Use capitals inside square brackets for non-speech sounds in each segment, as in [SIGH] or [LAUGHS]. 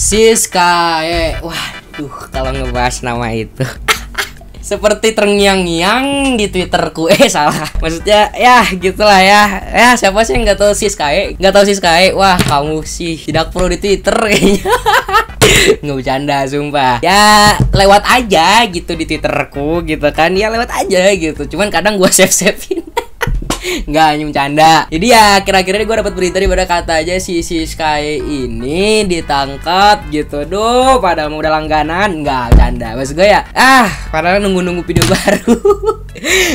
Siska eh waduh kalau ngebahas nama itu [LAUGHS] seperti terngiang-ngiang di twitterku eh salah maksudnya ya gitulah ya ya siapa sih nggak tahu sis kae nggak tahu sis kae wah kamu sih tidak perlu di twitter [LAUGHS] kayaknya nggak bercanda sumpah ya lewat aja gitu di twitterku gitu kan ya lewat aja gitu cuman kadang gua save save nggak hanya bercanda. Jadi ya kira-kira gue dapat berita daripada kata aja si si Sky ini ditangkap gitu. doh, padahal mau udah langganan. nggak canda, Maksud gue ya, ah, padahal nunggu-nunggu video [LAUGHS] baru.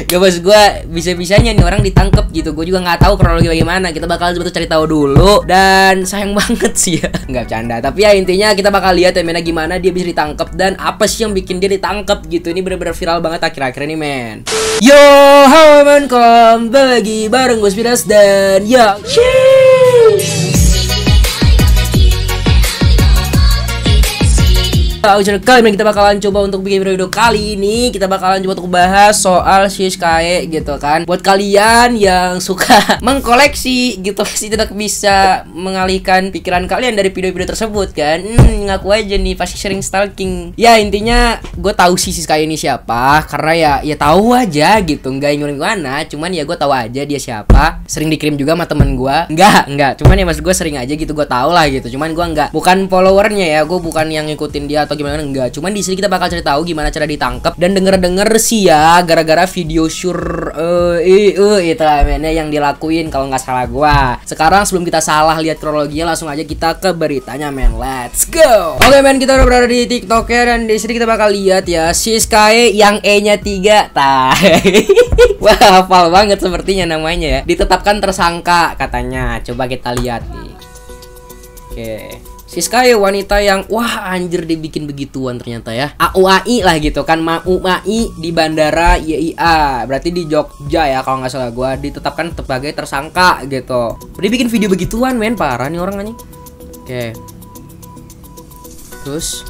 Gak bos gue bisa-bisanya nih orang ditangkap gitu Gue juga nggak tahu kronologi bagaimana Kita bakal coba cari tahu dulu Dan sayang banget sih ya [LAUGHS] nggak bercanda Tapi ya intinya kita bakal lihat ya mana gimana dia bisa ditangkap Dan apa sih yang bikin dia ditangkap gitu Ini bener-bener viral banget akhir-akhir ini men Yo, halo men, Bagi bareng gue Spiras dan ya Cheers Ujian kali ini kita bakalan coba untuk bikin video, kali ini kita bakalan coba untuk bahas soal Shishkae gitu kan. Buat kalian yang suka [LAUGHS] mengkoleksi gitu pasti tidak bisa mengalihkan pikiran kalian dari video-video tersebut kan. Hmm, ngaku aja nih pasti sering stalking. Ya intinya gue tahu sih Shishkae ini siapa karena ya ya tahu aja gitu nggak ingin gimana cuman ya gue tahu aja dia siapa sering dikirim juga sama temen gue nggak nggak cuman ya maksud gue sering aja gitu gue tau lah gitu cuman gue nggak bukan followernya ya gue bukan yang ngikutin dia atau atau gimana enggak. Cuman di sini kita bakal cari tahu gimana cara ditangkap dan denger-denger sih ya gara-gara video sure eh uh, uh, itu namanya yang dilakuin kalau nggak salah gua. Sekarang sebelum kita salah lihat kronologinya langsung aja kita ke beritanya men. Let's go. Oke okay, men, kita udah berada di TikTok ya dan di sini kita bakal lihat ya si Sky yang E-nya tiga tah. [LAUGHS] Wah, hafal banget sepertinya namanya ya. Ditetapkan tersangka katanya. Coba kita lihat nih. Oke. Okay ya wanita yang wah anjir dibikin begituan ternyata ya. AUAI lah gitu kan mau mai di bandara YIA berarti di Jogja ya kalau nggak salah gua ditetapkan sebagai tersangka gitu. Dia bikin video begituan men parah nih orang anjing. Oke. Terus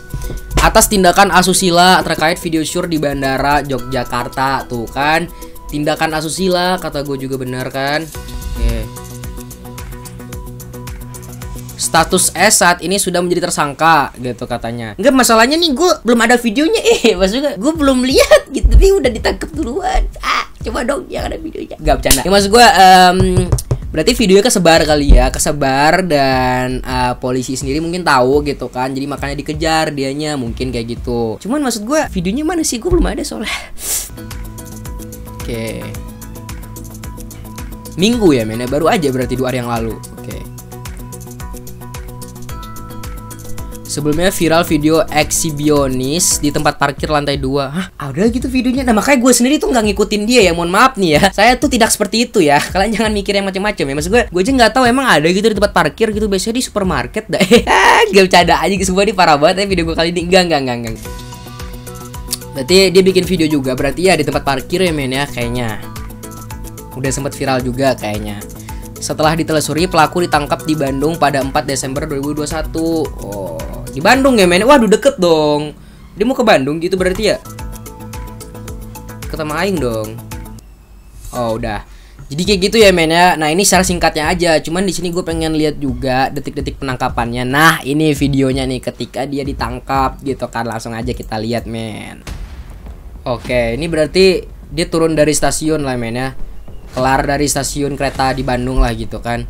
atas tindakan asusila terkait video sure di bandara Yogyakarta tuh kan tindakan asusila kata gue juga benar kan status S saat ini sudah menjadi tersangka gitu katanya enggak masalahnya nih gue belum ada videonya [LAUGHS] eh maksudnya gue belum lihat gitu tapi udah ditangkap duluan ah coba dong yang ada videonya Enggak bercanda ya maksud gue um, berarti videonya kesebar kali ya kesebar dan uh, polisi sendiri mungkin tahu gitu kan jadi makanya dikejar dianya mungkin kayak gitu cuman maksud gue videonya mana sih gue belum ada soalnya [LAUGHS] oke okay. minggu ya mainnya baru aja berarti dua hari yang lalu Sebelumnya viral video eksibionis di tempat parkir lantai 2 Hah? Ada gitu videonya? Nah makanya gue sendiri tuh nggak ngikutin dia ya Mohon maaf nih ya Saya tuh tidak seperti itu ya [LAUGHS] Kalian jangan mikir yang macam-macam ya Maksud gue, gue aja nggak tau emang ada gitu di tempat parkir gitu Biasanya di supermarket dah [LAUGHS] Gak bercanda aja semua nih parah banget ya video gue kali ini Enggak, enggak, enggak, enggak Berarti dia bikin video juga Berarti ya di tempat parkir ya men ya kayaknya Udah sempet viral juga kayaknya Setelah ditelusuri pelaku ditangkap di Bandung pada 4 Desember 2021 Oh di Bandung ya men waduh deket dong dia mau ke Bandung gitu berarti ya ke Aing dong oh udah jadi kayak gitu ya men ya. Nah ini secara singkatnya aja. Cuman di sini gue pengen lihat juga detik-detik penangkapannya. Nah ini videonya nih ketika dia ditangkap gitu kan langsung aja kita lihat men. Oke ini berarti dia turun dari stasiun lah men ya. Kelar dari stasiun kereta di Bandung lah gitu kan.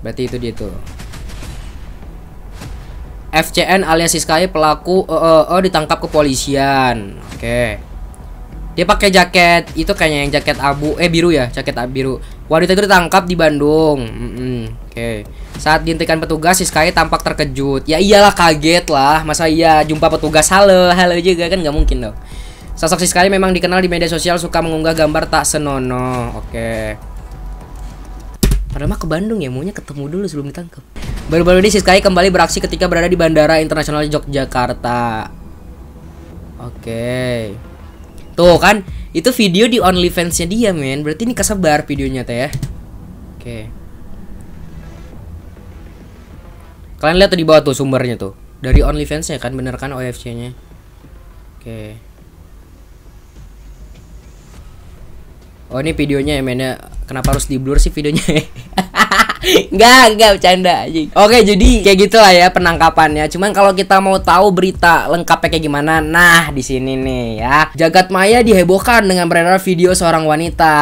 Berarti itu dia tuh. FCN alias Siskae pelaku eh oh ditangkap kepolisian. Oke. Okay. Dia pakai jaket itu kayaknya yang jaket abu eh biru ya, jaket abu biru. Wanita itu ditangkap di Bandung. Mm -hmm. Oke. Okay. Saat dihentikan petugas, Siskae tampak terkejut. Ya iyalah kaget lah. Masa iya jumpa petugas halo, halo juga kan nggak mungkin dong. Sosok Siskae memang dikenal di media sosial suka mengunggah gambar tak senonoh. Oke. Okay. Padahal mah ke Bandung ya, maunya ketemu dulu sebelum ditangkap. Baru-baru ini Siskai kembali beraksi ketika berada di Bandara Internasional Yogyakarta. Oke. Okay. Tuh kan, itu video di OnlyFans-nya dia, men. Berarti ini kesebar videonya teh ya. Oke. Okay. Kalian lihat tuh di bawah tuh sumbernya tuh. Dari OnlyFans-nya kan, bener kan OFC-nya. Oke. Okay. Oh, ini videonya ya, men ya kenapa harus di blur sih videonya [LAUGHS] Enggak, enggak bercanda aja. Oke, jadi kayak gitulah ya penangkapannya. Cuman kalau kita mau tahu berita lengkapnya kayak gimana, nah di sini nih ya. Jagat Maya dihebohkan dengan beredar video seorang wanita.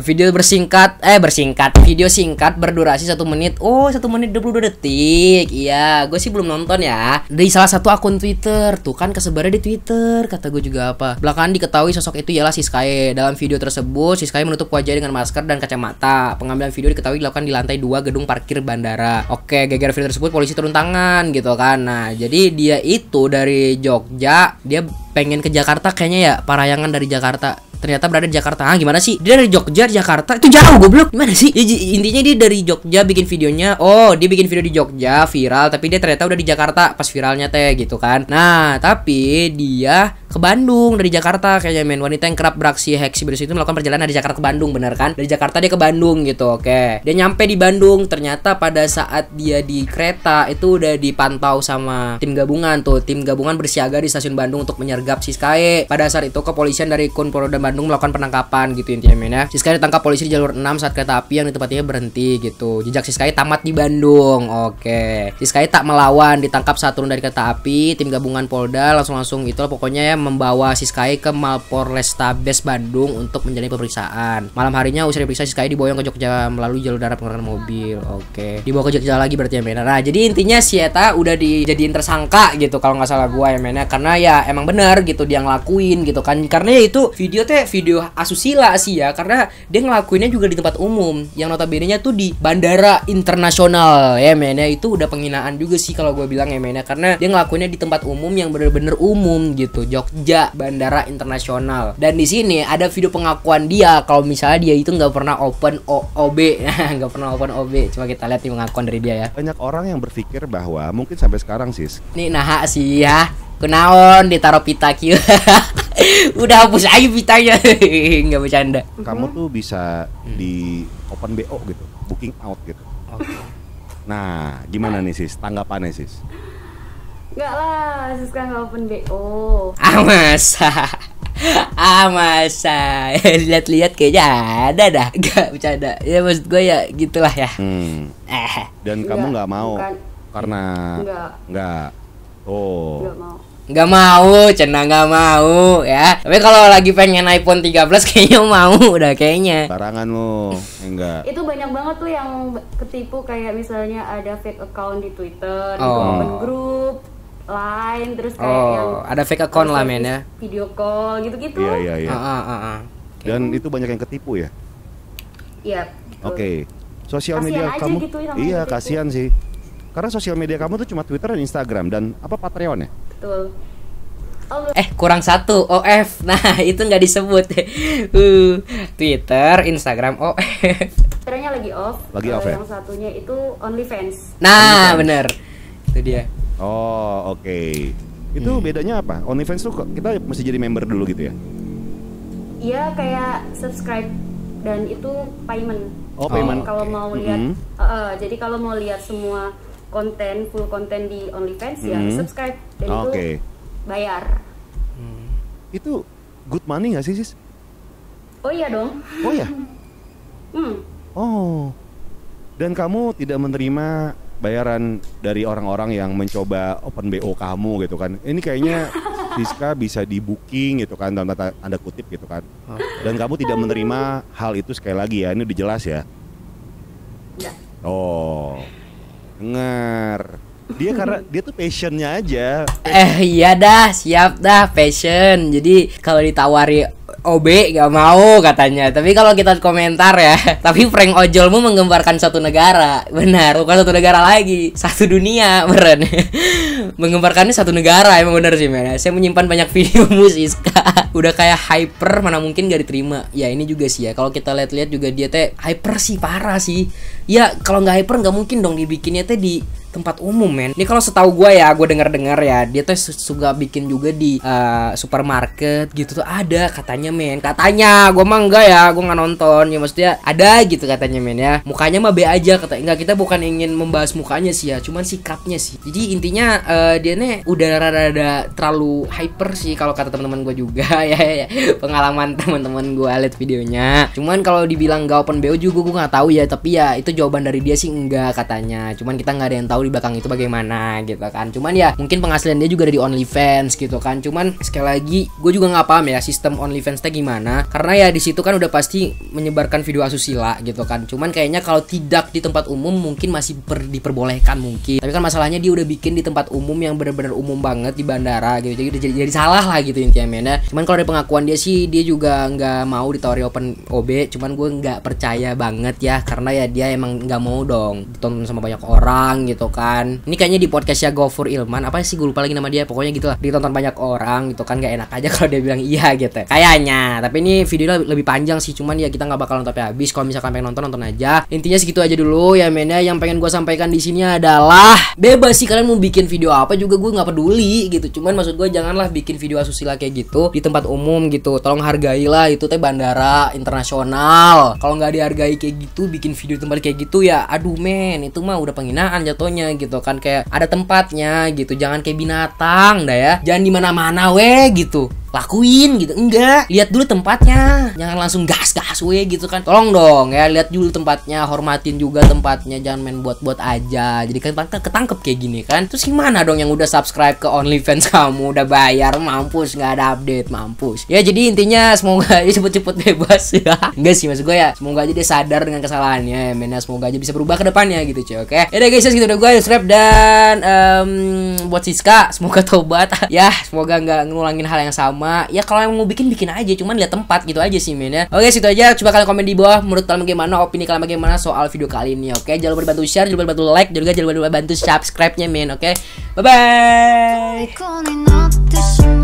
Video bersingkat, eh bersingkat, video singkat berdurasi satu menit. Oh, satu menit 22 detik. Iya, gue sih belum nonton ya. Dari salah satu akun Twitter, tuh kan kesebar di Twitter, kata gue juga apa. Belakangan diketahui sosok itu ialah Siskae Dalam video tersebut, Siskae menutup wajah dengan masker dan kacamata. Pengambilan video diketahui dilakukan di lantai 2 dua gedung parkir bandara. Oke, geger video tersebut polisi turun tangan gitu kan. Nah, jadi dia itu dari Jogja, dia pengen ke Jakarta kayaknya ya Parayangan dari Jakarta ternyata berada di Jakarta ah gimana sih dia dari Jogja Jakarta itu jauh goblok gimana sih dia, intinya dia dari Jogja bikin videonya oh dia bikin video di Jogja viral tapi dia ternyata udah di Jakarta pas viralnya teh gitu kan nah tapi dia ke Bandung dari Jakarta kayaknya men wanita yang kerap beraksi heksi bersih itu melakukan perjalanan dari Jakarta ke Bandung bener kan dari Jakarta dia ke Bandung gitu oke dia nyampe di Bandung ternyata pada saat dia di kereta itu udah dipantau sama tim gabungan tuh tim gabungan bersiaga di stasiun Bandung untuk menyerang sergap Siskae. Pada saat itu kepolisian dari dan Bandung melakukan penangkapan gitu intinya men ya. Siskae ditangkap polisi di jalur 6 saat kereta api yang di tempatnya berhenti gitu. Jejak Siskae tamat di Bandung. Oke. Siskae tak melawan ditangkap saat turun dari kereta api. Tim gabungan Polda langsung-langsung itu pokoknya ya membawa Siskae ke Malpor Restabes Bandung untuk menjalani pemeriksaan. Malam harinya usai diperiksa Siskae diboyong ke Jogja melalui jalur darat menggunakan mobil. Oke. Dibawa ke Jogja lagi berarti ya men. Nah, jadi intinya si Eta udah dijadiin tersangka gitu kalau nggak salah gua ya men ya. karena ya emang bener benar gitu dia ngelakuin gitu kan karena ya itu video teh video asusila sih ya karena dia ngelakuinnya juga di tempat umum yang notabene nya tuh di bandara internasional ya mainnya itu udah penghinaan juga sih kalau gue bilang ya mainnya karena dia ngelakuinnya di tempat umum yang bener-bener umum gitu Jogja bandara internasional dan di sini ada video pengakuan dia kalau misalnya dia itu nggak pernah open o OB [LAUGHS] nggak pernah open OB coba kita lihat nih pengakuan dari dia ya banyak orang yang berpikir bahwa mungkin sampai sekarang sih ini nah sih ya kenaon ditaruh pita kieu [LAUGHS] udah hapus aja pitanya [LAUGHS] nggak bercanda kamu tuh bisa hmm. di open bo gitu booking out gitu nah gimana nih sis tanggapannya sis Enggak lah, Siska nggak open BO. Ah masa, [LAUGHS] ah masa, lihat-lihat kayaknya ada dah, nggak bercanda. Ya maksud gue ya gitulah ya. Hmm. Eh. Dan kamu nggak mau bukan. karena nggak Oh nggak mau cenang nggak mau ya tapi kalau lagi pengen iPhone 13 [LAUGHS] kayaknya mau udah kayaknya barangan lo enggak ya itu banyak banget tuh yang ketipu kayak misalnya ada fake account di Twitter oh. di komen grup lain terus kayak oh, yang ada fake account lah men ya video call gitu-gitu iya iya iya uh, uh, uh, uh. dan itu banyak yang ketipu ya iya oke okay. sosial media kamu gitu, ya iya kasihan sih karena sosial media kamu tuh cuma Twitter dan Instagram dan apa Patreon ya betul Oh, eh kurang satu OF [LAUGHS] nah itu nggak disebut [LAUGHS] uh, Twitter Instagram OF Twitternya lagi off lagi eh, off yang ya? yang satunya itu OnlyFans nah Only bener itu dia oh oke okay. itu hmm. bedanya apa OnlyFans tuh kita mesti jadi member dulu gitu ya Iya kayak subscribe dan itu payment oh payment kalau okay. mau lihat mm -hmm. uh, jadi kalau mau lihat semua konten full konten di OnlyFans ya, hmm. ya subscribe dan okay. itu bayar. Hmm. Itu good money gak sih sis? Oh iya dong. Oh iya. [LAUGHS] hmm. Oh. Dan kamu tidak menerima bayaran dari orang-orang yang mencoba open BO kamu gitu kan. Ini kayaknya [LAUGHS] Siska bisa di booking gitu kan dalam kata Anda kutip gitu kan. Okay. Dan kamu tidak menerima hal itu sekali lagi ya. Ini udah jelas ya. Oh. Dengar. Dia karena [LAUGHS] dia tuh passionnya aja. Eh iya dah, siap dah passion. Jadi kalau ditawari OB gak mau katanya tapi kalau kita komentar ya [LAUGHS] tapi prank ojolmu menggemparkan satu negara benar bukan satu negara lagi satu dunia [LAUGHS] beren menggemparkannya satu negara emang bener sih men saya menyimpan banyak [LAUGHS] video musiska. udah kayak hyper mana mungkin gak diterima ya ini juga sih ya kalau kita lihat-lihat juga dia teh hyper sih parah sih ya kalau gak hyper gak mungkin dong dibikinnya teh di tempat umum men ini kalau setahu gue ya gue denger dengar ya dia tuh suka bikin juga di uh, supermarket gitu tuh ada katanya men katanya gue mah enggak ya gue nggak nonton ya maksudnya ada gitu katanya men ya mukanya mah be aja kata enggak kita bukan ingin membahas mukanya sih ya cuman sikapnya sih jadi intinya uh, dia nih udah rada-rada terlalu hyper sih kalau kata teman-teman gue juga [LAUGHS] ya, ya, ya pengalaman teman-teman gue liat videonya cuman kalau dibilang gak open bo juga gue nggak tahu ya tapi ya itu jawaban dari dia sih enggak katanya cuman kita nggak ada yang tahu tahu di belakang itu bagaimana gitu kan cuman ya mungkin penghasilan dia juga dari OnlyFans gitu kan cuman sekali lagi gue juga nggak paham ya sistem OnlyFans nya gimana karena ya di situ kan udah pasti menyebarkan video asusila gitu kan cuman kayaknya kalau tidak di tempat umum mungkin masih per, diperbolehkan mungkin tapi kan masalahnya dia udah bikin di tempat umum yang benar-benar umum banget di bandara gitu jadi udah jadi, jadi salah lah gitu intinya men ya. cuman kalau dari pengakuan dia sih dia juga nggak mau ditawari open OB cuman gue nggak percaya banget ya karena ya dia emang nggak mau dong ditonton sama banyak orang gitu kan ini kayaknya di podcastnya Gofur Ilman apa sih gue lupa lagi nama dia pokoknya gitu lah ditonton banyak orang gitu kan gak enak aja [LAUGHS] kalau dia bilang iya gitu ya. kayaknya tapi ini videonya lebih panjang sih cuman ya kita nggak bakal nonton habis kalau misalkan pengen nonton nonton aja intinya segitu aja dulu ya men ya. yang pengen gue sampaikan di sini adalah bebas sih kalian mau bikin video apa juga gue nggak peduli gitu cuman maksud gue janganlah bikin video asusila kayak gitu di tempat umum gitu tolong hargailah itu teh bandara internasional kalau nggak dihargai kayak gitu bikin video tempat kayak gitu ya aduh men itu mah udah penghinaan jatuhnya gitu kan kayak ada tempatnya gitu jangan kayak binatang dah ya jangan di mana-mana weh gitu lakuin gitu enggak lihat dulu tempatnya jangan langsung gas gas we gitu kan tolong dong ya lihat dulu tempatnya hormatin juga tempatnya jangan main buat buat aja jadi kan ketangkep kayak gini kan terus gimana dong yang udah subscribe ke OnlyFans kamu udah bayar mampus nggak ada update mampus ya jadi intinya semoga aja [LAUGHS] cepet-cepet bebas ya enggak sih maksud gue ya semoga aja dia sadar dengan kesalahannya ya mena. Ya. semoga aja bisa berubah ke depannya gitu cuy oke ya guys gitu udah gue subscribe dan um, buat Siska semoga tobat [LAUGHS] ya semoga nggak ngulangin hal yang sama lama ya kalau yang mau bikin bikin aja cuman lihat tempat gitu aja sih men ya oke situ aja coba kalian komen di bawah menurut kalian bagaimana opini kalian bagaimana soal video kali ini oke jangan lupa bantu share jangan lupa bantu like juga jangan lupa bantu subscribe nya men oke bye bye